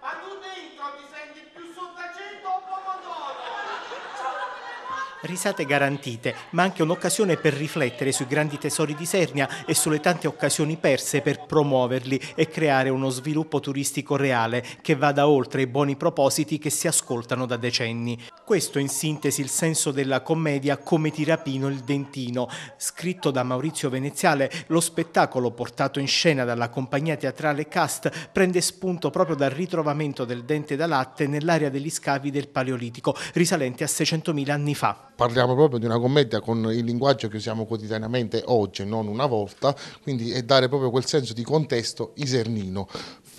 ma tu dentro ti senti più sottacento o pomodoro? Risate garantite, ma anche un'occasione per riflettere sui grandi tesori di Sernia e sulle tante occasioni perse per promuoverli e creare uno sviluppo turistico reale che vada oltre i buoni propositi che si ascoltano da decenni. Questo in sintesi il senso della commedia Come ti rapino il dentino, scritto da Maurizio Veneziale, lo spettacolo portato in scena dalla compagnia teatrale Cast prende spunto proprio dal ritrovamento del dente da latte nell'area degli scavi del Paleolitico, risalente a 600.000 anni fa parliamo proprio di una commedia con il linguaggio che usiamo quotidianamente oggi, non una volta, quindi è dare proprio quel senso di contesto isernino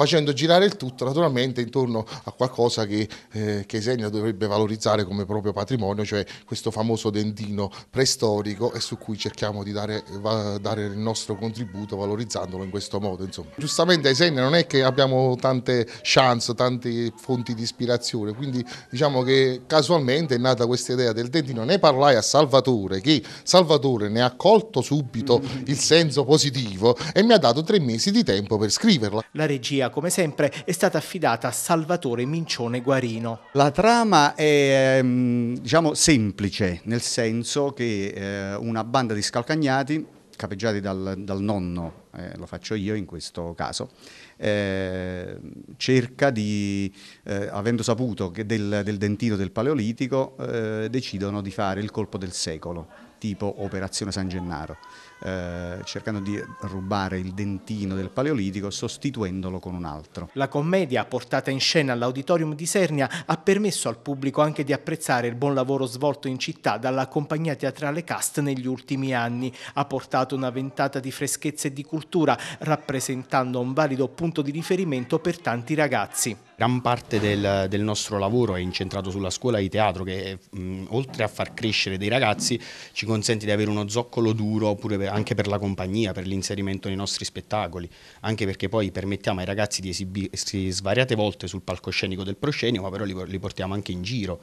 facendo girare il tutto naturalmente intorno a qualcosa che, eh, dovrebbe valorizzare come proprio patrimonio, cioè questo famoso dentino preistorico e su cui cerchiamo di dare, va, dare il nostro contributo valorizzandolo in questo modo. Insomma. Giustamente a Esenia non è che abbiamo tante chance, tante fonti di ispirazione, quindi diciamo che casualmente è nata questa idea del dentino. ne parlai a Salvatore che Salvatore ne ha colto subito il senso positivo e mi ha dato tre mesi di tempo per scriverla. La regia come sempre, è stata affidata a Salvatore Mincione Guarino. La trama è ehm, diciamo, semplice, nel senso che eh, una banda di scalcagnati, capeggiati dal, dal nonno eh, lo faccio io in questo caso, eh, cerca di, eh, avendo saputo che del, del dentino del Paleolitico, eh, decidono di fare il colpo del secolo, tipo Operazione San Gennaro, eh, cercando di rubare il dentino del Paleolitico sostituendolo con un altro. La commedia portata in scena all'Auditorium di Sernia ha permesso al pubblico anche di apprezzare il buon lavoro svolto in città dalla compagnia teatrale Cast negli ultimi anni. Ha portato una ventata di freschezze e di cultura cultura, rappresentando un valido punto di riferimento per tanti ragazzi. Gran parte del, del nostro lavoro è incentrato sulla scuola di teatro che mh, oltre a far crescere dei ragazzi ci consente di avere uno zoccolo duro per, anche per la compagnia, per l'inserimento nei nostri spettacoli, anche perché poi permettiamo ai ragazzi di esibirsi svariate volte sul palcoscenico del proscenio ma però li, li portiamo anche in giro.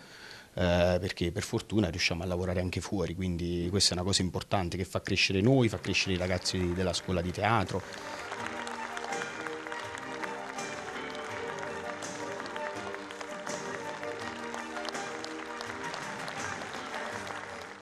Eh, perché per fortuna riusciamo a lavorare anche fuori, quindi questa è una cosa importante che fa crescere noi, fa crescere i ragazzi della scuola di teatro.